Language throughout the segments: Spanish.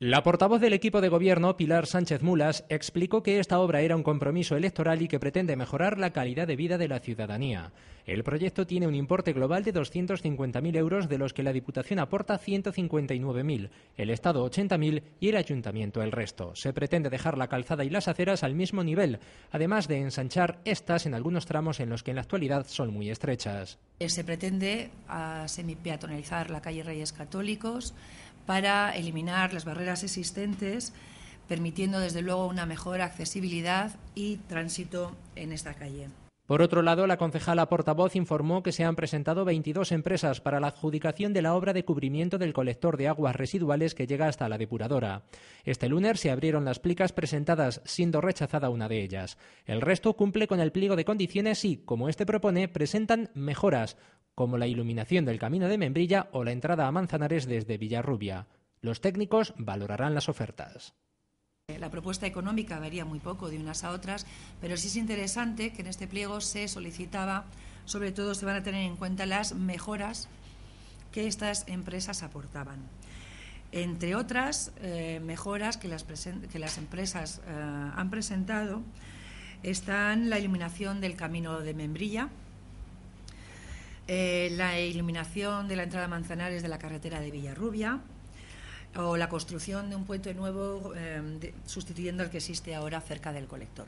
La portavoz del equipo de gobierno, Pilar Sánchez Mulas, explicó que esta obra era un compromiso electoral y que pretende mejorar la calidad de vida de la ciudadanía. El proyecto tiene un importe global de 250.000 euros, de los que la Diputación aporta 159.000, el Estado 80.000 y el Ayuntamiento el resto. Se pretende dejar la calzada y las aceras al mismo nivel, además de ensanchar estas en algunos tramos en los que en la actualidad son muy estrechas. Eh, se pretende semipeatonalizar la calle Reyes Católicos para eliminar las barreras existentes, permitiendo desde luego una mejor accesibilidad y tránsito en esta calle. Por otro lado, la concejala portavoz informó que se han presentado 22 empresas para la adjudicación de la obra de cubrimiento del colector de aguas residuales que llega hasta la depuradora. Este lunes se abrieron las plicas presentadas, siendo rechazada una de ellas. El resto cumple con el pliego de condiciones y, como este propone, presentan mejoras, como la iluminación del camino de Membrilla o la entrada a Manzanares desde Villarrubia. Los técnicos valorarán las ofertas. La propuesta económica varía muy poco de unas a otras, pero sí es interesante que en este pliego se solicitaba, sobre todo se van a tener en cuenta las mejoras que estas empresas aportaban. Entre otras eh, mejoras que las, empresas eh, han presentado están la iluminación del camino de Membrilla, eh, la iluminación de la entrada Manzanares de la carretera de Villarrubia, o la construcción de un puente nuevo em, sustituyendo el que existe ahora cerca del colector.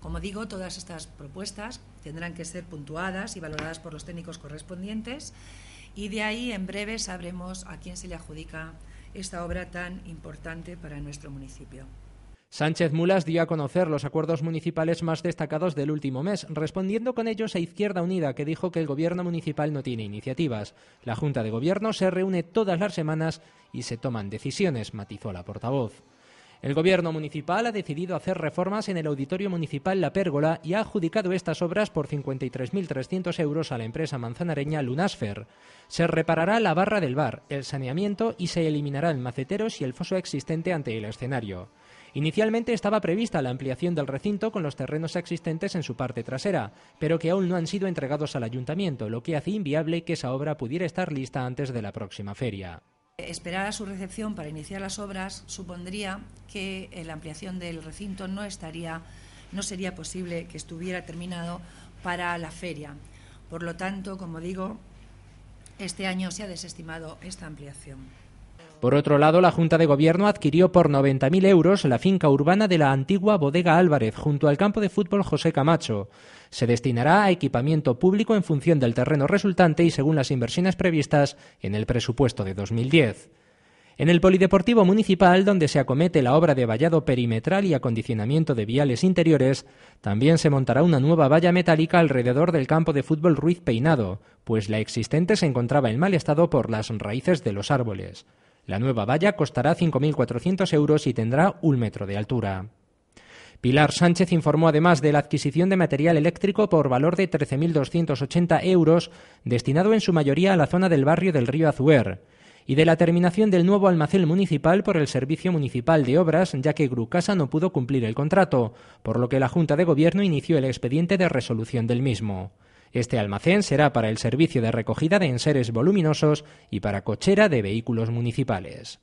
Como digo, todas estas propuestas tendrán que ser puntuadas y valoradas por los técnicos correspondientes y de ahí en breve sabremos a quién se le adjudica esta obra tan importante para nuestro municipio. Sánchez Mulas dio a conocer los acuerdos municipales más destacados del último mes, respondiendo con ellos a Izquierda Unida, que dijo que el gobierno municipal no tiene iniciativas. La Junta de Gobierno se reúne todas las semanas y se toman decisiones, matizó la portavoz. El Gobierno municipal ha decidido hacer reformas en el Auditorio Municipal La Pérgola y ha adjudicado estas obras por 53.300 euros a la empresa manzanareña Lunasfer. Se reparará la barra del bar, el saneamiento y se eliminarán maceteros y el foso existente ante el escenario. Inicialmente estaba prevista la ampliación del recinto con los terrenos existentes en su parte trasera, pero que aún no han sido entregados al ayuntamiento, lo que hace inviable que esa obra pudiera estar lista antes de la próxima feria. Esperar a su recepción para iniciar las obras supondría que la ampliación del recinto no estaría no sería posible que estuviera terminado para la feria. Por lo tanto, como digo, este año se ha desestimado esta ampliación. Por otro lado, la Junta de Gobierno adquirió por 90.000 euros la finca urbana de la antigua Bodega Álvarez junto al campo de fútbol José Camacho. Se destinará a equipamiento público en función del terreno resultante y según las inversiones previstas en el presupuesto de 2010. En el Polideportivo Municipal, donde se acomete la obra de vallado perimetral y acondicionamiento de viales interiores, también se montará una nueva valla metálica alrededor del campo de fútbol Ruiz Peinado, pues la existente se encontraba en mal estado por las raíces de los árboles. La nueva valla costará 5.400 euros y tendrá un metro de altura. Pilar Sánchez informó además de la adquisición de material eléctrico por valor de 13.280 euros, destinado en su mayoría a la zona del barrio del río Azuer, y de la terminación del nuevo almacén municipal por el Servicio Municipal de Obras, ya que Grucasa no pudo cumplir el contrato, por lo que la Junta de Gobierno inició el expediente de resolución del mismo. Este almacén será para el servicio de recogida de enseres voluminosos y para cochera de vehículos municipales.